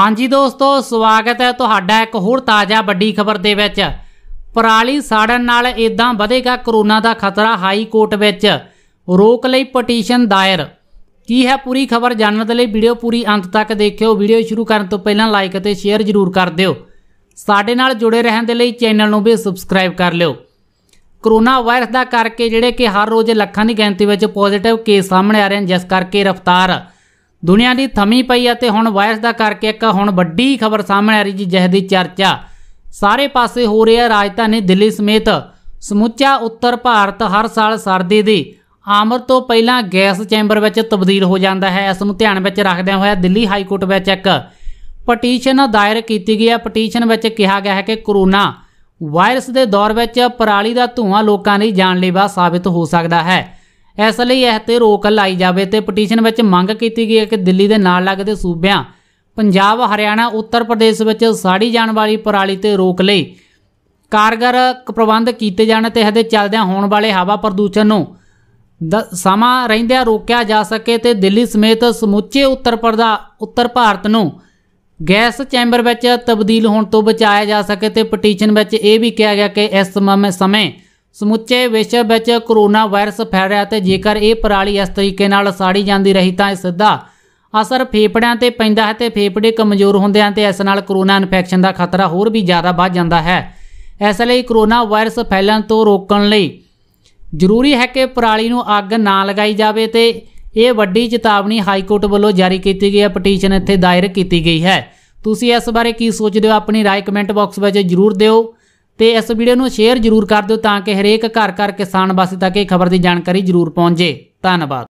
ਹਾਂਜੀ ਦੋਸਤੋ ਸਵਾਗਤ ਹੈ ਤੁਹਾਡਾ ਇੱਕ ਹੋਰ ਤਾਜ਼ਾ ਵੱਡੀ ਖਬਰ ਦੇ ਵਿੱਚ ਪਰਾਲੀ ਸਾੜਨ ਨਾਲ ਇਦਾਂ ਵਧੇਗਾ ਕਰੋਨਾ ਦਾ ਖਤਰਾ ਹਾਈ ਕੋਰਟ ਵਿੱਚ ਰੋਕ ਲਈ ਪਟੀਸ਼ਨ ਦਾਇਰ ਕੀ ਹੈ ਪੂਰੀ ਖਬਰ ਜਾਣਨ ਦੇ ਲਈ ਵੀਡੀਓ ਪੂਰੀ ਅੰਤ ਤੱਕ ਦੇਖਿਓ ਵੀਡੀਓ ਸ਼ੁਰੂ ਕਰਨ ਤੋਂ ਪਹਿਲਾਂ ਲਾਈਕ ਅਤੇ ਸ਼ੇਅਰ ਜ਼ਰੂਰ ਕਰ ਦਿਓ ਸਾਡੇ ਨਾਲ ਜੁੜੇ ਰਹਿਣ ਦੇ ਲਈ ਚੈਨਲ ਨੂੰ ਵੀ ਸਬਸਕ੍ਰਾਈਬ ਕਰ ਲਿਓ ਕਰੋਨਾ ਵਾਇਰਸ ਦਾ ਕਰਕੇ ਜਿਹੜੇ ਕਿ ਹਰ ਰੋਜ਼ ਲੱਖਾਂ ਦੀ ਗਿਣਤੀ ਵਿੱਚ ਪੋਜ਼ਿਟਿਵ ਕੇਸ ਸਾਹਮਣੇ ਆ ਰਹੇ ਹਨ ਜਿਸ ਕਰਕੇ ਰਫ਼ਤਾਰ ਦੁਨੀਆ ਦੀ ਥਮੀ ਪਈ ਅਤੇ ਹੁਣ ਵਾਇਰਸ ਦਾ ਕਰਕੇ ਇੱਕ ਹੁਣ ਵੱਡੀ ਖਬਰ ਸਾਹਮਣੇ ਆ ਰਹੀ ਜੀ ਜਿਸ ਦੀ ਚਰਚਾ ਸਾਰੇ ਪਾਸੇ ਹੋ ਰਹੀ ਹੈ ਰਾਜਧਾਨੀ ਦਿੱਲੀ ਸਮੇਤ ਸਮੁੱਚਾ ਉੱਤਰ ਭਾਰਤ ਹਰ ਸਾਲ ਸਰਦੀ ਦੀ ਆਮਰ ਤੋਂ ਪਹਿਲਾਂ ਗੈਸ ਚੈਂਬਰ ਵਿੱਚ ਤਬਦੀਲ ਹੋ ਜਾਂਦਾ ਹੈ ਇਸ ਨੂੰ ਧਿਆਨ ਵਿੱਚ ਰੱਖਦਿਆਂ ਹੋਇਆ ਦਿੱਲੀ ਹਾਈ ਕੋਰਟ ਵਿੱਚ ਇੱਕ ਪਟੀਸ਼ਨ ਦਾਇਰ ਕੀਤੀ ਗਈ ਹੈ ਪਟੀਸ਼ਨ ਵਿੱਚ ਕਿਹਾ ਗਿਆ ਹੈ ਕਿ ਕਰੋਨਾ ਵਾਇਰਸ ਦੇ ਦੌਰ ਵਿੱਚ ਪਰਾਲੀ ਦਾ ਧੂਆਂ ਲੋਕਾਂ ਲਈ ਜਾਨਲੇਵਾ ਸਾਬਿਤ ਹੋ ਸਕਦਾ ਹੈ ਇਸ ਲਈ ਇਹ ਤੇ ਰੋਕ ਲਾਈ ਜਾਵੇ ਤੇ ਪਟੀਸ਼ਨ ਵਿੱਚ ਮੰਗ ਕੀਤੀ ਗਈ ਹੈ ਕਿ ਦਿੱਲੀ ਦੇ ਨਾਲ ਲੱਗਦੇ ਸੂਬਿਆਂ ਪੰਜਾਬ ਹਰਿਆਣਾ ਉੱਤਰ ਪ੍ਰਦੇਸ਼ ਵਿੱਚ ਸਾੜੀ ਜਾਣ ਵਾਲੀ ਪਰਾਲੀ ਤੇ ਰੋਕ ਲਈ ਕਾਰਗਰ ਪ੍ਰਬੰਧ ਕੀਤੇ ਜਾਣ ਤੇ ਇਹਦੇ ਚੱਲਦਿਆਂ ਹੋਣ ਵਾਲੇ ਹਵਾ ਪ੍ਰਦੂਸ਼ਣ ਨੂੰ ਸਮਾਂ ਰਹਿੰਦਿਆਂ ਰੋਕਿਆ ਜਾ ਸਕੇ ਤੇ ਦਿੱਲੀ ਸਮੇਤ ਸਮੁੱਚੇ ਉੱਤਰ ਪ੍ਰਦਾ ਉੱਤਰ ਭਾਰਤ ਨੂੰ ਗੈਸ ਚੈਂਬਰ ਵਿੱਚ ਤਬਦੀਲ ਹੋਣ ਤੋਂ ਬਚਾਇਆ ਜਾ ਸਕੇ ਤੇ ਪਟੀਸ਼ਨ ਵਿੱਚ ਇਹ ਵੀ ਕਿਹਾ ਗਿਆ ਕਿ ਇਸ ਸਮੇਂ ਸਮੁੱਚੇ ਵਿਸ਼ਵ ਵਿੱਚ ਕਰੋਨਾ ਵਾਇਰਸ ਫੈਲ ਰਿਹਾ ਤੇ ਜੇਕਰ ਇਹ ਪਰਾਲੀ ਇਸ ਤਰੀਕੇ ਨਾਲ ਸਾੜੀ ਜਾਂਦੀ ਰਹੀ ਤਾਂ ਇਹ ਸਿੱਧਾ ਅਸਰ ਫੇਫੜਿਆਂ ਤੇ ਪੈਂਦਾ ਹੈ ਤੇ ਫੇਫੜੇ ਕਮਜ਼ੋਰ ਹੁੰਦੇ ਹਨ ਤੇ ਇਸ ਨਾਲ ਕਰੋਨਾ ਇਨਫੈਕਸ਼ਨ ਦਾ ਖਤਰਾ ਹੋਰ ਵੀ ਜ਼ਿਆਦਾ ਵੱਧ ਜਾਂਦਾ ਹੈ ਇਸ ਲਈ ਕਰੋਨਾ ਵਾਇਰਸ ਫੈਲਣ ਤੋਂ ਰੋਕਣ ਲਈ ਜ਼ਰੂਰੀ ਹੈ ਕਿ ਪਰਾਲੀ ਨੂੰ ਅੱਗ ਨਾ ਲਗਾਈ ਜਾਵੇ ਤੇ ਇਹ ਵੱਡੀ ਚੇਤਾਵਨੀ ਹਾਈ ਕੋਰਟ ਵੱਲੋਂ ਜਾਰੀ ਕੀਤੀ ਗਈ ਹੈ ਪਟੀਸ਼ਨ ਇੱਥੇ ਦਾਇਰ ਕੀਤੀ ਗਈ ਹੈ ਤੁਸੀਂ ਇਸ ਬਾਰੇ ਕੀ ਸੋਚਦੇ ਹੋ ਆਪਣੀ ਰਾਏ ਕਮੈਂਟ ਬਾਕਸ ਵਿੱਚ ਜ਼ਰੂਰ ਦਿਓ ਤੇ ਇਸ ਵੀਡੀਓ ਨੂੰ ਸ਼ੇਅਰ ਜ਼ਰੂਰ ਕਰ ਦਿਓ ਤਾਂ ਕਿ ਹਰੇਕ ਘਰ ਘਰ ਕਿਸਾਨ ਵਾਸੀ ਤੱਕ ਇਹ ਖਬਰ ਦੀ ਜਾਣਕਾਰੀ ਜ਼ਰੂਰ ਪਹੁੰਚੇ ਧੰਨਵਾਦ